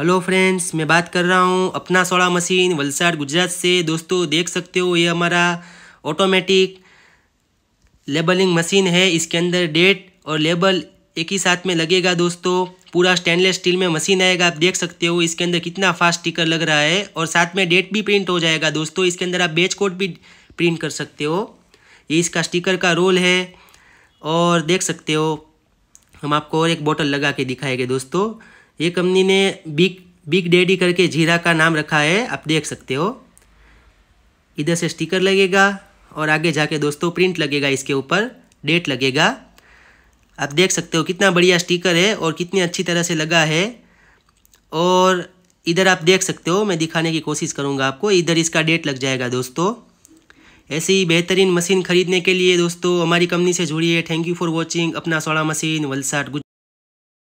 hello friends मैं बात कर रहा हूँ अपना सोड़ा मशीन वलसाड गुजरात से दोस्तों देख सकते हो ये हमारा ऑटोमेटिक लेबलिंग मशीन है इसके अंदर डेट और लेबल एक ही साथ में लगेगा दोस्तों पूरा स्टेनलेस स्टील में मशीन आएगा आप देख सकते हो इसके अंदर कितना फास्ट स्टिकर लग रहा है और साथ में डेट भी प्रिंट हो जाएगा दोस्तों इसके अंदर आप बेच कोड भी प्रिंट कर सकते हो ये इसका स्टिकर का रोल है और देख सकते हो हम आपको और एक बोतल लगा के दिखाएंगे दोस्तों ये कंपनी ने बिग बिग डैडी करके जीरा का नाम रखा है आप देख सकते हो इधर से स्टिकर लगेगा और आगे जाके दोस्तों प्रिंट लगेगा इसके ऊपर डेट लगेगा आप देख सकते हो कितना बढ़िया स्टिकर है और कितनी अच्छी तरह से लगा है और इधर आप देख सकते हो मैं दिखाने की कोशिश करूँगा आपको इधर इसका डेट लग जाएगा दोस्तों ऐसी ही बेहतरीन मशीन खरीदने के लिए दोस्तों हमारी कंपनी से जुड़िए थैंक यू फॉर वॉचिंग अपना सोड़ा मशीन वलसाट